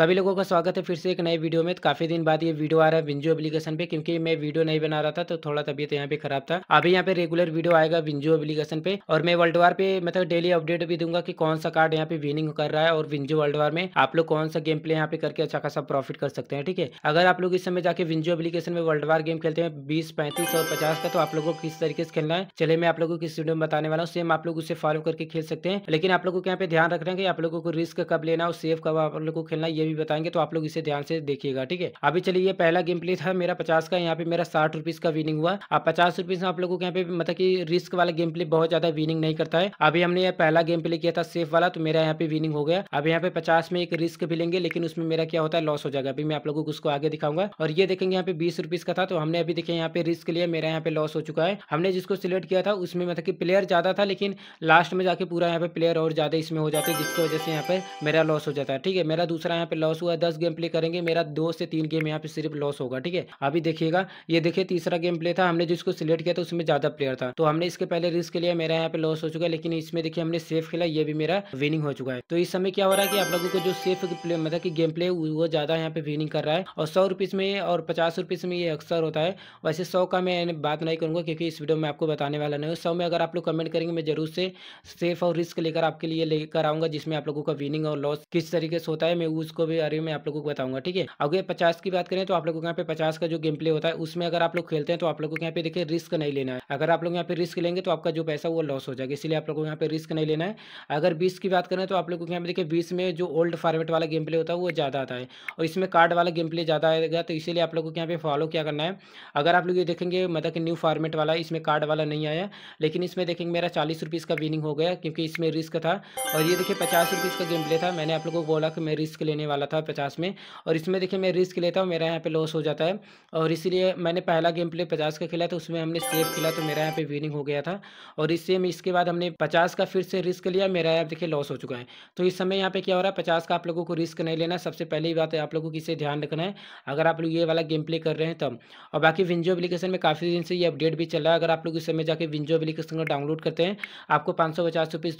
सभी लोगों का स्वागत है फिर से एक नए वीडियो में तो काफी दिन बाद ये वीडियो आ रहा है विंजो एप्लीकेशन पे क्योंकि मैं वीडियो नहीं बना रहा था तो थोड़ा तबियत यहाँ पे खराब था अभी यहाँ पे रेगुलर वीडियो आएगा विंजो एप्लीकेशन पे और मैं वर्ल्ड वार पे मतलब डेली अपडेट भी दूंगा कि कौन सा कार्ड यहाँ पे विनिंग कर रहा है और विंजो वर्ल्ड वार में आप लोग कौन सा गेम प्ले यहाँ पे करके अच्छा खासा प्रॉफिट कर सकते हैं ठीक है अगर आप लोग इस समय जाके विंजो एप्लीकेशन में वर्ल्ड वार गेम खेलते हैं बीस पैंतीस और पचास का तो आप लोगों को किस तरीके से खेलना है चले मैं आप लोगों को किस वीडियो में बताने वाला हूँ सेम आप लोग उसे फॉलो करके खेल सकते हैं लेकिन आप लोगों को यहाँ पे ध्यान रखना है कि आप लोगों को रिस्क कब लेना और सेफ कब आप लोग को खेलना ये भी बताएंगे तो आप लोग इसे ध्यान से देखिएगा ठीक है अभी चलिए ये पहला गेम प्ले था मेरा पचास का यहाँ पे मेरा साठ रुपीज का विनिंग हुआ अब पचास रुपीज आप लोगों को यहाँ पे मतलब की रिस्क वाला गेम प्ले बहुत ज्यादा विनिंग नहीं करता है अभी हमने यह पहला गेम प्ले किया था सेफ वाला तो मेरा यहाँ पे विनिंग हो गया अब यहाँ पे पचास में एक रिस्क भी लेंगे लेकिन उसमें मेरा क्या होता है लॉस हो जाएगा अभी मैं आप लोगों को उसको आगे दिखाऊंगा और ये देखेंगे यहाँ पे बीस रुपीज का था तो हमने अभी देखिए यहाँ पे रिस्क लिया मेरा यहाँ पे लॉस हो चुका है हमने जिसको सिलेक्ट किया था उसमें मतलब की प्लेयर ज्यादा था लेकिन लास्ट में जाके पूरा यहाँ पे प्लेयर और ज्यादा इसमें हो जाते जिसकी वजह से यहाँ पे मेरा लॉस हो जाता है ठीक है मेरा दूसरा पे लॉस हुआ है दस गेम प्ले करेंगे मेरा दो से तीन गेम यहाँ पे सिर्फ लॉस होगा ठीक है अभी देखिएगा ये देखिए तीसरा गेम प्ले था हमने जिसको सिलेक्ट किया था उसमें ज्यादा प्लेयर था तो हमने इसके पहले रिस्क लिया मेरा यहाँ पे लॉस हो चुका है लेकिन इसमें देखिए हमने सेफ खेला ये भी मेरा विनिंग हो चुका है तो इस समय क्या हो रहा है कि आप लोगों को जो सेफ प्ले मतलब की गेम प्ले वो ज्यादा यहाँ पे विनिंग कर रहा है और सौ रुपीज में और पचास रुपीज में ये अक्सर होता है वैसे सौ का मैं बात नहीं करूंगा क्योंकि इस वीडियो में आपको बताने वाला नहीं हूँ सौ में अगर आप लोग कमेंट करेंगे मैं जरूर से सेफ और रिस्क लेकर आपके लिए लेकर आऊंगा जिसमें आप लोगों का विनिंग और लॉस किस तरीके से होता है मैं उसको उसको भी अरे मैं आप लोगों को बताऊंगा ठीक है अगर पचास की बात करें तो आप लोगों को यहाँ पे पचास का जो गेम प्ले होता है उसमें अगर आप लोग खेलते हैं तो आप लोगों को यहाँ पे देखिए रिस्क नहीं लेना है अगर आप लोग यहाँ पे रिस्क लेंगे तो आपका जो पैसा वो लॉस हो जाएगा इसलिए आप लोगों को यहाँ पे रिस्क नहीं लेना है अगर बीस की बात करें तो आप लोगों को यहाँ पे देखिए बीस में जो ओल्ड फॉर्मेट वाला गेम प्ले होता है वो ज़्यादा आता है और इसमें कार्ड वाला गेम प्ले ज़्यादा आएगा तो इसीलिए आप लोगों को यहाँ पे फॉलो क्या करना है अगर आप लोग ये देखेंगे मतलब न्यू फॉर्मेट वाला इसमें कार्ड वाला नहीं आया लेकिन इसमें देखेंगे मेरा चालीस रुपीज़ का विनिंग हो गया क्योंकि इसमें रिस्क था और ये देखिए पचास रुपीज़ का गेम प्ले था मैंने आप लोगों को बोला कि मैं रिस्क लेने वाला था पचास में और इसमें देखिए मैं रिस्क लेता हूँ मेरा यहाँ पे लॉस हो जाता है और इसीलिए मैंने पहला गेम प्ले पचास का खेला तो उसमें हमने सेव खेला तो मेरा यहाँ पे विनिंग हो गया था और इससे हम इसके बाद हमने पचास का फिर से रिस्क लिया मेरा यहाँ देखिए लॉस हो चुका है तो इस समय यहाँ पे क्या हो रहा है पचास का आप लोगों को रिस्क नहीं लेना सबसे पहली बात है आप लोगों को इसे ध्यान रखना है अगर आप लोग ये वाला गेम प्ले कर रहे हैं तब और बाकी विंजो अपलीकेशन में काफ़ी दिन से ये अपडेट भी चल रहा है अगर आप लोग इस समय जाकर विंजो अपलीकेशन को डाउनलोड करते हैं आपको पाँच सौ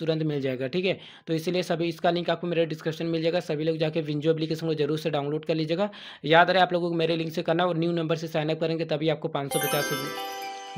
तुरंत मिल जाएगा ठीक है तो इसलिए सभी इसका लिंक आपको मेरे डिस्क्रिप्शन मिल जाएगा सभी लोग जाके विंजो जो एप्लीकेशन को जरूर से डाउनलोड कर लीजिएगा याद रहे आप लोगों को मेरे लिंक से करना और न्यू नंबर से साइनअप करेंगे तभी आपको पाँच सौ पचास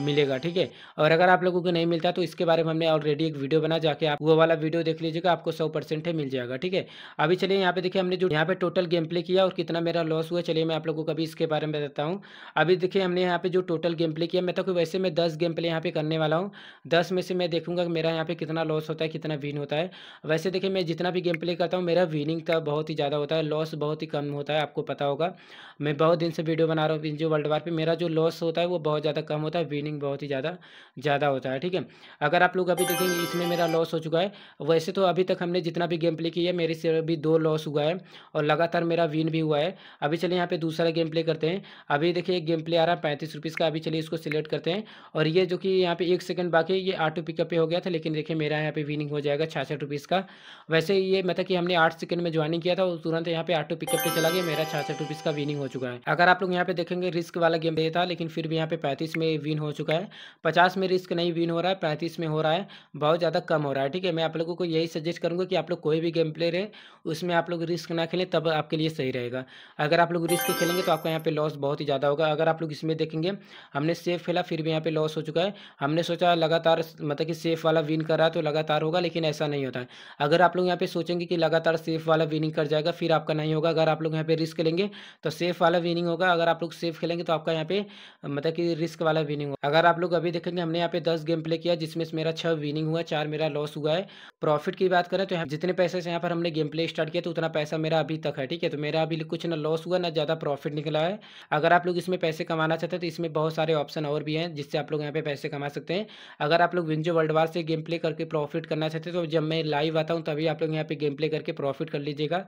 मिलेगा ठीक है और अगर आप लोगों को नहीं मिलता तो इसके बारे में हमने ऑलरेडी एक वीडियो बना जाके आप वो वाला वीडियो देख लीजिएगा आपको सौ परसेंट मिल जाएगा ठीक है अभी चलिए यहाँ पे देखिए हमने जो यहाँ पे टोटल गेम प्ले किया और कितना मेरा लॉस हुआ चलिए मैं आप लोगों को अभी इसके बारे में बताता हूँ अभी देखिए हमने यहाँ पे जो टोटल गेम प्ले किया मैं तो वैसे मैं दस गेम प्ले यहाँ पे करने वाला हूँ दस में से मैं देखूंगा मेरा यहाँ पे कितना लॉस होता है कितना विन होता है वैसे देखिए मैं जितना भी गेम प्ले करता हूँ मेरा विनिंग तो बहुत ही ज़्यादा होता है लॉस बहुत ही कम होता है आपको पता होगा मैं बहुत दिन से वीडियो बना रहा हूँ वर्ल्ड वार पर मेरा जो लॉस होता है वो बहुत ज़्यादा कम होता है गेनिंग बहुत ही ज़्यादा ज़्यादा होता है ठीक है अगर आप लोग अभी देखेंगे इसमें मेरा लॉस हो चुका है वैसे तो अभी तक हमने जितना भी गेम प्ले किया है मेरे से अभी दो लॉस हुआ है और लगातार मेरा विन भी हुआ है अभी चलिए यहाँ पर दूसरा गेम प्ले करते हैं अभी देखिए गेम प्ले आ रहा है पैंतीस रुपीज़ का अभी चलिए इसको सिलेक्ट करते हैं और ये जो कि यहाँ पे एक सेकंड बाकी ये आठ रुपये का पे हो गया था लेकिन देखिए मेरा यहाँ पे विनिंग हो जाएगा छियासठ रुपीज़ का वैसे ये मतलब कि हमने आठ सेकंड में ज्वाइनिंग किया था और तुरंत यहाँ पे ऑटो पिकअप पे चला गया मेरा छियासठ रुपीज़ का विनिंग हो चुका है अगर आप लोग यहाँ पे देखेंगे रिस्क वाला गेम था लेकिन फिर भी यहाँ पे पैंतीस में विन हो चुका है पचास में रिस्क नहीं विन हो रहा है पैंतीस में हो रहा है बहुत ज़्यादा कम हो रहा है ठीक है मैं आप लोगों को यही सजेस्ट करूँगा कि आप लोग कोई भी गेम प्ले रहे उसमें आप लोग रिस्क ना खेलें तब आपके लिए सही रहेगा अगर आप लोग रिस्क खेलेंगे तो आपका यहाँ पर लॉस बहुत ही ज़्यादा होगा अगर आप लोग इसमें देखेंगे हमने सेफ खेला फिर भी यहाँ पर लॉस हो चुका है हमने सोचा लगातार मतलब कि सेफ वाला विन कर रहा है तो लगातार होगा लेकिन ऐसा नहीं होता है अगर आप लोग यहाँ पर सोचेंगे कि लगातार सेफ वाला विनिंग कर जाएगा फिर आपका नहीं होगा अगर आप लोग यहाँ पे रिस्क लेंगे तो सेफ वाला विनिंग होगा अगर आप लोग सेफ खेलेंगे तो आपका यहाँ पे मतलब कि रिस्क वाला विनिंग होगा अगर आप लोग अभी देखेंगे हमने यहाँ पे दस गेम प्ले किया जिसमें से मेरा छह विनिंग हुआ चार मेरा लॉस हुआ है प्रॉफिट की बात करें तो जितने पैसे से यहाँ पर हमने गेम प्ले स्टार्ट किया तो उतना पैसा मेरा अभी तक है ठीक है तो मेरा अभी कुछ ना लॉस हुआ ना ज़्यादा प्रॉफिट निकला है अगर आप लोग इसमें पैसे कमाना चाहते हैं तो इसमें बहुत सारे ऑप्शन और भी हैं जिससे आप लोग यहाँ पे पैसे कमा सकते हैं अगर आप लोग विंजो वर्ल्ड वार से गेम प्ले करके प्रॉफिट करना चाहते हैं तो जब मैं लाइव आता हूँ तभी आप लोग यहाँ पे गेम प्ले करके प्रॉफिट कर लीजिएगा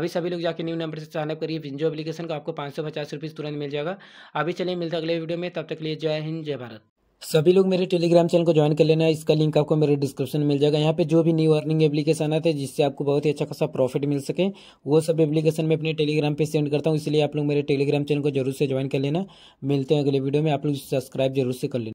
अभी सभी लोग जाके न्यू नंबर से साइनअप करिए विंजो अपलीकेशन का आपको पाँच सौ तुरंत मिल जाएगा अभी चलिए मिलता अगले वीडियो में तब तक लिए जय हिंद जय जय भारत सभी लोग मेरे टेलीग्राम चैनल को ज्वाइन कर लेना इसका लिंक आपको मेरे डिस्क्रिप्शन में मिल जाएगा यहाँ पे जो भी न्यू अर्निंग एप्लीकेशन आते हैं जिससे आपको बहुत ही अच्छा खासा प्रॉफिट मिल सके वो सब एप्लीकेशन मैं अपने टेलीग्राम पे सेंड करता हूँ इसलिए आप लोग मेरे टेलीग्राम चैनल को जरूर से ज्वाइन कर लेना मिलते हैं अगले वीडियो में आप लोग सब्सक्राइब जरूर से कर लेना